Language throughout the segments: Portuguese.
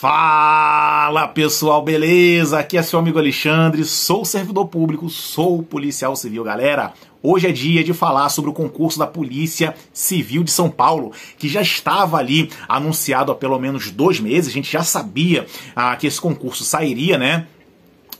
Fala pessoal, beleza? Aqui é seu amigo Alexandre, sou servidor público, sou policial civil, galera. Hoje é dia de falar sobre o concurso da Polícia Civil de São Paulo, que já estava ali anunciado há pelo menos dois meses, a gente já sabia ah, que esse concurso sairia, né?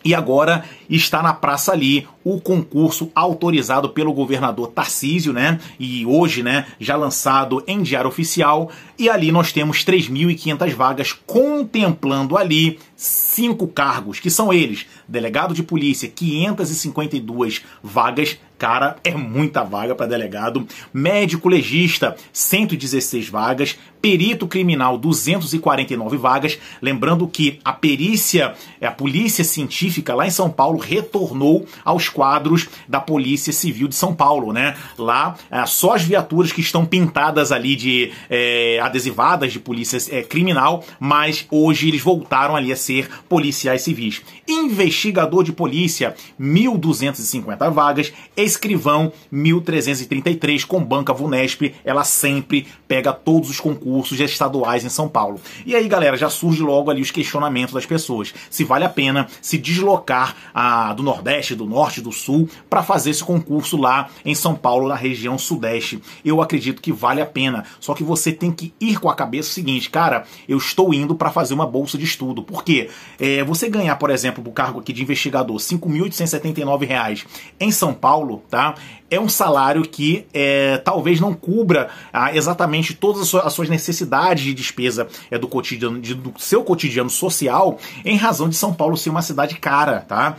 E agora está na praça ali o concurso autorizado pelo governador Tarcísio, né? E hoje, né, já lançado em diário oficial, e ali nós temos 3.500 vagas contemplando ali cinco cargos, que são eles: delegado de polícia, 552 vagas, cara, é muita vaga para delegado, médico legista, 116 vagas, perito criminal, 249 vagas. Lembrando que a perícia, a polícia científica lá em São Paulo retornou aos quadros da Polícia Civil de São Paulo, né? Lá, é, só as viaturas que estão pintadas ali de é, adesivadas de polícia é, criminal, mas hoje eles voltaram ali a ser policiais civis. Investigador de polícia, 1.250 vagas, escrivão, 1.333, com banca Vunesp, ela sempre pega todos os concursos estaduais em São Paulo. E aí, galera, já surge logo ali os questionamentos das pessoas. Se vale a pena se deslocar ah, do Nordeste, do Norte, Norte do Sul para fazer esse concurso lá em São Paulo, na região Sudeste. Eu acredito que vale a pena, só que você tem que ir com a cabeça o seguinte, cara, eu estou indo para fazer uma bolsa de estudo, porque é, você ganhar, por exemplo, o cargo aqui de investigador, R$ 5.879 em São Paulo, tá? é um salário que é, talvez não cubra ah, exatamente todas as suas necessidades de despesa é, do cotidiano, de, do seu cotidiano social, em razão de São Paulo ser uma cidade cara, tá?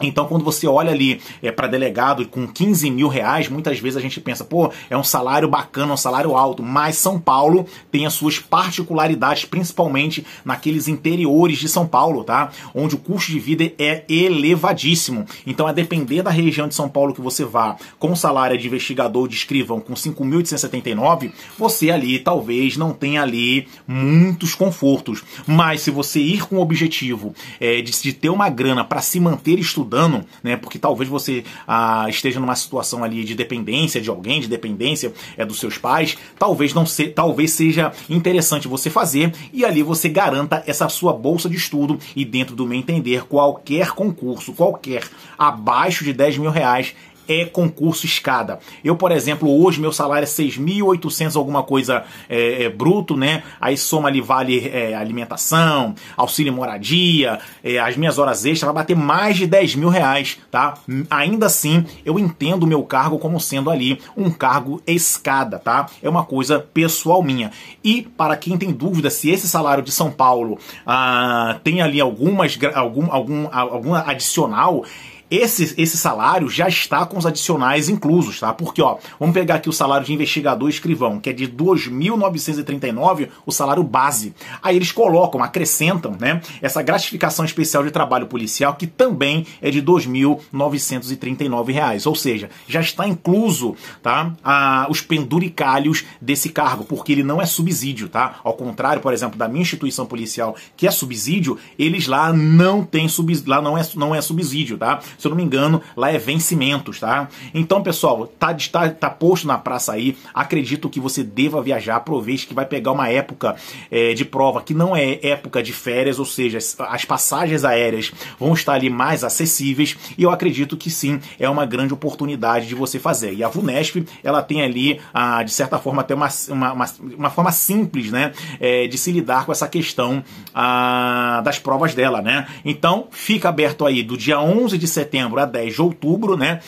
Então, quando você olha ali é, para delegado com 15 mil reais, muitas vezes a gente pensa, pô, é um salário bacana, um salário alto, mas São Paulo tem as suas particularidades, principalmente naqueles interiores de São Paulo, tá? Onde o custo de vida é elevadíssimo. Então, a depender da região de São Paulo que você vá, com salário de investigador de escrivão com 5.879, você ali talvez não tenha ali muitos confortos. Mas se você ir com o objetivo é, de, de ter uma grana para se manter estudando, estudando, né? Porque talvez você ah, esteja numa situação ali de dependência de alguém, de dependência é dos seus pais, talvez não se, talvez seja interessante você fazer e ali você garanta essa sua bolsa de estudo e dentro do meu entender qualquer concurso, qualquer abaixo de 10 mil reais é concurso escada. Eu, por exemplo, hoje meu salário é 6.800 alguma coisa é, é, bruto, né? Aí soma ali vale é, alimentação, auxílio moradia, é, as minhas horas extras, vai bater mais de 10 mil reais, tá? Ainda assim, eu entendo o meu cargo como sendo ali um cargo escada, tá? É uma coisa pessoal minha. E para quem tem dúvida se esse salário de São Paulo ah, tem ali algumas, algum, algum, algum adicional, esse, esse salário já está com os adicionais inclusos, tá? Porque, ó, vamos pegar aqui o salário de investigador escrivão, que é de 2.939, o salário base. Aí eles colocam, acrescentam, né, essa gratificação especial de trabalho policial, que também é de 2.939 reais. Ou seja, já está incluso, tá? A, os penduricalhos desse cargo, porque ele não é subsídio, tá? Ao contrário, por exemplo, da minha instituição policial, que é subsídio, eles lá não tem subsídio, lá não é, não é subsídio, tá? se eu não me engano, lá é vencimentos, tá? Então, pessoal, tá, tá, tá posto na praça aí. Acredito que você deva viajar, aproveite que vai pegar uma época é, de prova que não é época de férias, ou seja, as passagens aéreas vão estar ali mais acessíveis e eu acredito que sim, é uma grande oportunidade de você fazer. E a VUNESP, ela tem ali, de certa forma, até uma, uma, uma, forma simples, né, é, de se lidar com essa questão das provas dela, né? Então, fica aberto aí do dia 11 de setembro setembro a 10 de outubro, né?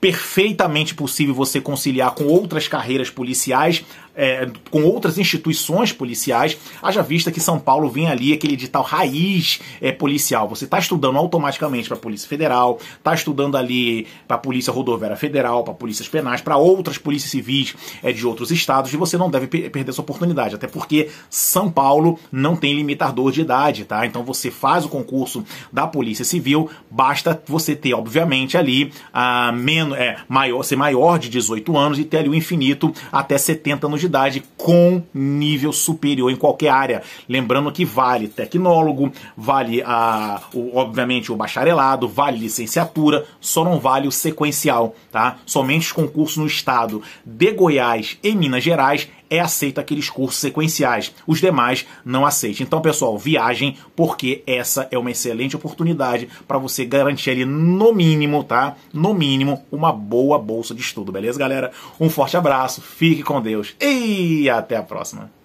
perfeitamente possível você conciliar com outras carreiras policiais, é, com outras instituições policiais, haja vista que São Paulo vem ali aquele edital raiz é, policial. Você está estudando automaticamente para a Polícia Federal, está estudando ali para a Polícia Rodoviária Federal, para polícias penais, para outras polícias civis é, de outros estados, e você não deve perder essa oportunidade, até porque São Paulo não tem limitador de idade, tá? Então você faz o concurso da Polícia Civil, basta você ter, obviamente, ali a ah, menos, é, maior, ser maior de 18 anos e ter ali o infinito até 70 anos de de idade com nível superior em qualquer área. Lembrando que vale tecnólogo, vale, a, ah, o, obviamente, o bacharelado, vale licenciatura, só não vale o sequencial, tá? Somente os concursos no estado de Goiás e Minas Gerais é aceita aqueles cursos sequenciais, os demais não aceitam. Então, pessoal, viagem, porque essa é uma excelente oportunidade para você garantir ali, no mínimo, tá? No mínimo, uma boa bolsa de estudo, beleza, galera? Um forte abraço, fique com Deus e até a próxima.